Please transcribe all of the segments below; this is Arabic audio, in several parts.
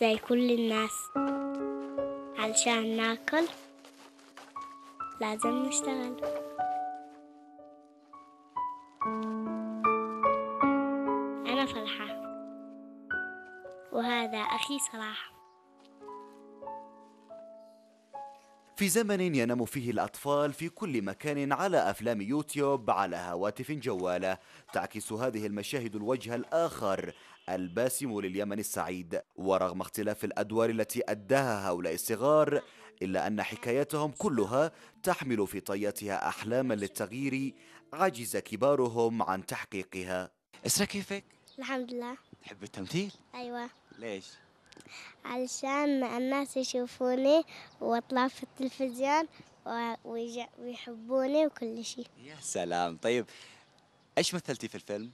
زي كل الناس علشان ناكل لازم نشتغل أنا فرحة وهذا أخي صلاح في زمن ينام فيه الأطفال في كل مكان على أفلام يوتيوب على هواتف جوالة تعكس هذه المشاهد الوجه الآخر الباسم لليمن السعيد ورغم اختلاف الأدوار التي أداها هؤلاء الصغار إلا أن حكايتهم كلها تحمل في طياتها أحلاما للتغيير عجز كبارهم عن تحقيقها إسرا كيفك؟ الحمد لله تحب التمثيل؟ أيوة ليش؟ علشان الناس يشوفوني واطلع في التلفزيون ويحبوني وكل شيء يا سلام طيب ايش مثلتي في الفيلم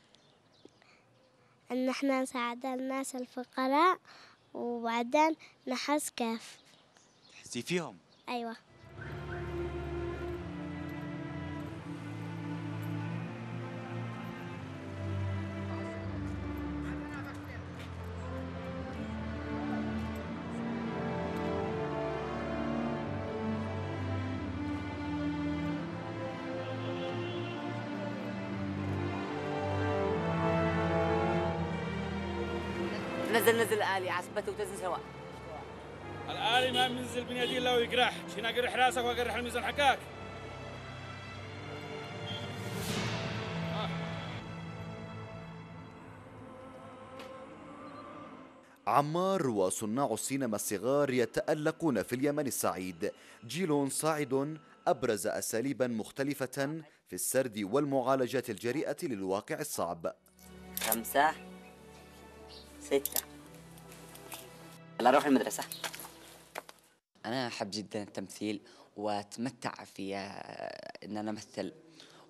ان احنا نساعد الناس الفقراء وبعدين نحس كيف تحسي فيهم ايوه نزل نزل الآلي عسبته وتزن سواء الآلي ما بينزل بنيدي إلا ويقرح هنا قرح راسك وقرح الميزان حكاك آه. عمار وصناع السينما الصغار يتألقون في اليمن السعيد جيل صاعد أبرز أساليبا مختلفة في السرد والمعالجات الجريئة للواقع الصعب خمسة ستة يلا روح المدرسة أنا أحب جدا التمثيل وأتمتع في آه، إن أنا أمثل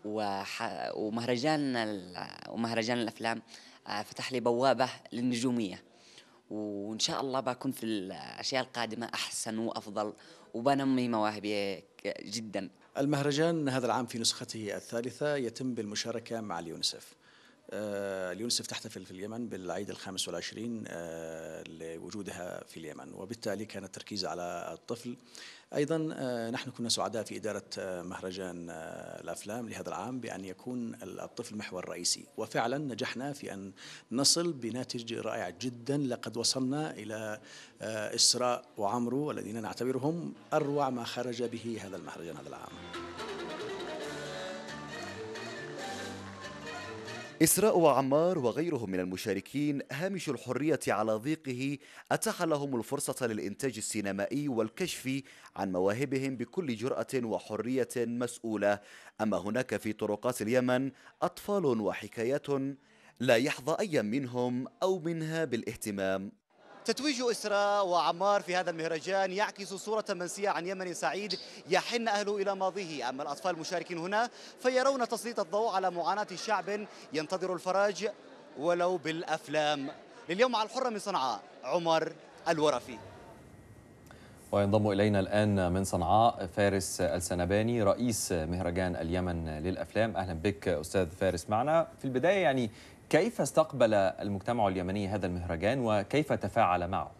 وح... ومهرجان ال... ومهرجان الأفلام آه، فتح لي بوابة للنجومية وإن شاء الله بكون في الأشياء القادمة أحسن وأفضل وبنمي مواهبي آه، جدا المهرجان هذا العام في نسخته الثالثة يتم بالمشاركة مع اليونسف آه، اليونسف تحتفل في اليمن بالعيد الخامس والعشرين آه، لوجودها في اليمن وبالتالي كان التركيز على الطفل أيضا آه، نحن كنا سعداء في إدارة مهرجان الأفلام لهذا العام بأن يكون الطفل محور الرئيسي وفعلا نجحنا في أن نصل بناتج رائع جدا لقد وصلنا إلى إسراء وعمرو الذين نعتبرهم أروع ما خرج به هذا المهرجان هذا العام إسراء وعمار وغيرهم من المشاركين هامش الحرية على ضيقه أتاح لهم الفرصة للإنتاج السينمائي والكشف عن مواهبهم بكل جرأة وحرية مسؤولة أما هناك في طرقات اليمن أطفال وحكايات لا يحظى أي منهم أو منها بالاهتمام تتويج إسراء وعمار في هذا المهرجان يعكس صورة منسية عن يمن سعيد يحن أهله إلى ماضيه أما الأطفال المشاركين هنا فيرون تسليط الضوء على معاناة شعب ينتظر الفرج ولو بالأفلام لليوم على الحرة من صنعاء عمر الورفي وينضم إلينا الآن من صنعاء فارس السنباني رئيس مهرجان اليمن للأفلام أهلا بك أستاذ فارس معنا في البداية يعني كيف استقبل المجتمع اليمني هذا المهرجان وكيف تفاعل معه؟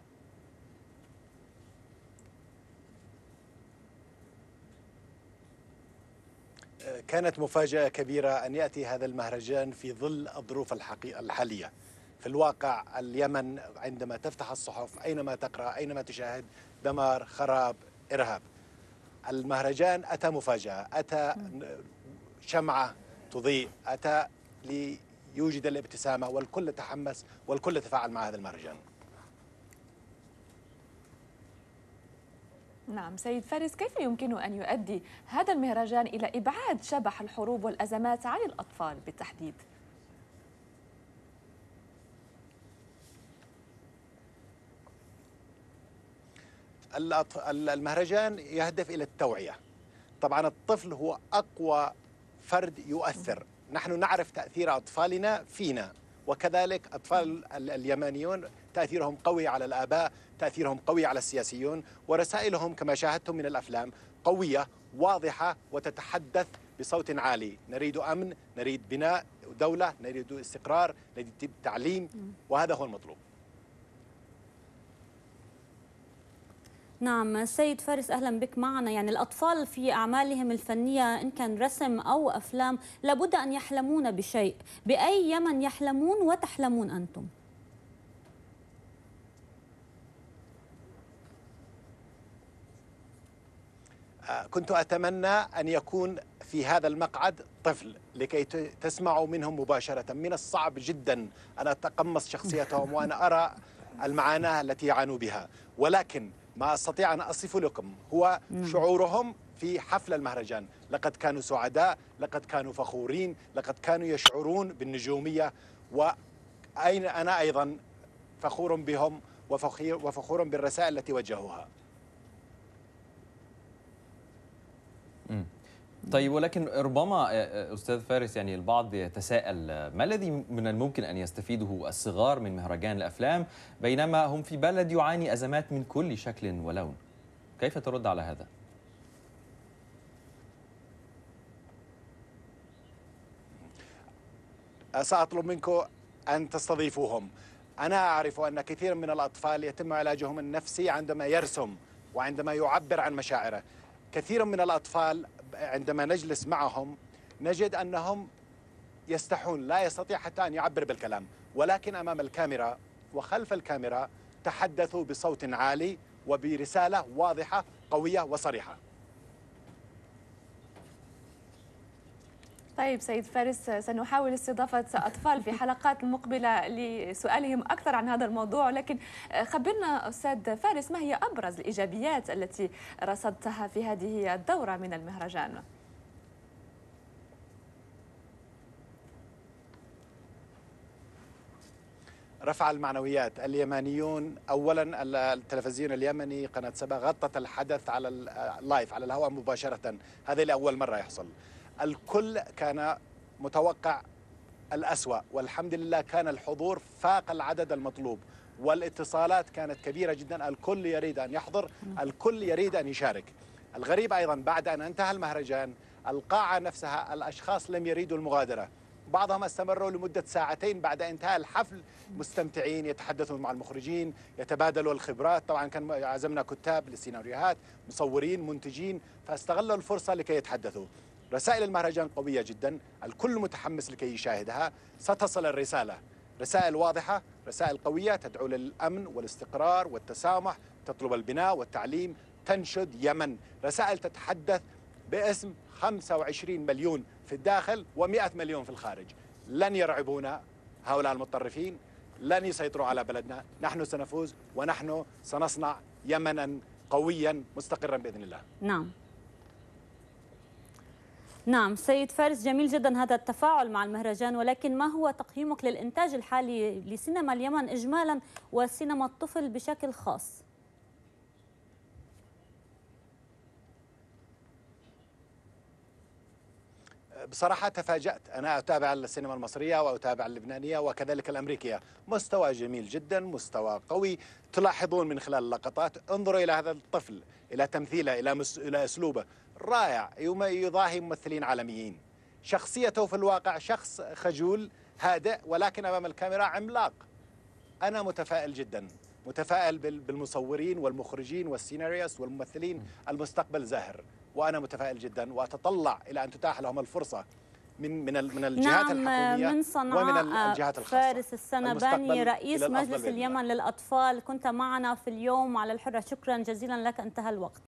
كانت مفاجأة كبيرة أن يأتي هذا المهرجان في ظل الظروف الحالية في الواقع اليمن عندما تفتح الصحف أينما تقرأ أينما تشاهد دمار خراب إرهاب المهرجان أتى مفاجأة أتى شمعة تضيء أتى يوجد الابتسامة والكل تحمس والكل تفاعل مع هذا المهرجان نعم سيد فارس كيف يمكن أن يؤدي هذا المهرجان إلى إبعاد شبح الحروب والأزمات عن الأطفال بالتحديد؟ المهرجان يهدف إلى التوعية طبعا الطفل هو أقوى فرد يؤثر نحن نعرف تأثير أطفالنا فينا وكذلك أطفال اليمانيون تأثيرهم قوي على الآباء تأثيرهم قوي على السياسيون ورسائلهم كما شاهدتم من الأفلام قوية واضحة وتتحدث بصوت عالي نريد أمن نريد بناء دولة نريد استقرار نريد تعليم وهذا هو المطلوب نعم سيد فارس أهلا بك معنا يعني الأطفال في أعمالهم الفنية إن كان رسم أو أفلام لابد أن يحلمون بشيء بأي يمن يحلمون وتحلمون أنتم آه، كنت أتمنى أن يكون في هذا المقعد طفل لكي تسمعوا منهم مباشرة من الصعب جدا أن أتقمص شخصيتهم وأن أرى المعاناة التي يعانوا بها ولكن ما أستطيع أن أصف لكم هو شعورهم في حفل المهرجان لقد كانوا سعداء لقد كانوا فخورين لقد كانوا يشعرون بالنجومية وأين أنا أيضا فخور بهم وفخور بالرسائل التي وجهوها طيب ولكن ربما آه، آه، استاذ فارس يعني البعض يتساءل آه، ما الذي من الممكن ان يستفيده الصغار من مهرجان الافلام بينما هم في بلد يعاني ازمات من كل شكل ولون كيف ترد على هذا؟ سأطلب منكم أن تستضيفوهم أنا أعرف أن كثير من الأطفال يتم علاجهم النفسي عندما يرسم وعندما يعبر عن مشاعره كثير من الأطفال عندما نجلس معهم نجد انهم يستحون لا يستطيع حتى ان يعبر بالكلام ولكن امام الكاميرا وخلف الكاميرا تحدثوا بصوت عالي وبرساله واضحه قويه وصريحه طيب سيد فارس سنحاول استضافة أطفال في حلقات مقبلة لسؤالهم أكثر عن هذا الموضوع لكن خبرنا أستاذ فارس ما هي أبرز الإيجابيات التي رصدتها في هذه الدورة من المهرجان؟ رفع المعنويات اليمنيون اولا التلفزيون اليمني قناه سبا غطت الحدث على اللايف على الهواء مباشره هذه لاول مره يحصل الكل كان متوقع الأسوأ والحمد لله كان الحضور فاق العدد المطلوب والاتصالات كانت كبيرة جدا الكل يريد أن يحضر الكل يريد أن يشارك الغريب أيضا بعد أن انتهى المهرجان القاعة نفسها الأشخاص لم يريدوا المغادرة بعضهم استمروا لمدة ساعتين بعد انتهاء الحفل مستمتعين يتحدثون مع المخرجين يتبادلوا الخبرات طبعا كان عزمنا كتاب للسيناريوهات مصورين منتجين فاستغلوا الفرصة لكي يتحدثوا رسائل المهرجان قوية جدا الكل متحمس لكي يشاهدها ستصل الرسالة رسائل واضحة رسائل قوية تدعو للأمن والاستقرار والتسامح تطلب البناء والتعليم تنشد يمن رسائل تتحدث باسم 25 مليون في الداخل و100 مليون في الخارج لن يرعبونا هؤلاء المتطرفين لن يسيطروا على بلدنا نحن سنفوز ونحن سنصنع يمنا قويا مستقرا باذن الله نعم نعم سيد فارس جميل جدا هذا التفاعل مع المهرجان ولكن ما هو تقييمك للإنتاج الحالي لسينما اليمن إجمالا وسينما الطفل بشكل خاص؟ بصراحة تفاجأت أنا أتابع السينما المصرية وأتابع اللبنانية وكذلك الأمريكية مستوى جميل جدا مستوى قوي تلاحظون من خلال اللقطات انظروا إلى هذا الطفل إلى تمثيله إلى, مس... إلى أسلوبه رائع يضاهي ممثلين عالميين شخصيته في الواقع شخص خجول هادئ ولكن أمام الكاميرا عملاق أنا متفائل جدا متفائل بالمصورين والمخرجين والسيناريوس والممثلين المستقبل زاهر وأنا متفائل جدا وأتطلع إلى أن تتاح لهم الفرصة من من من الجهات نعم الحكوميه من صنعاء ومن الجهات الخاصه فارس السنباني رئيس مجلس اليمن للاطفال كنت معنا في اليوم على الحره شكرا جزيلا لك انتهى الوقت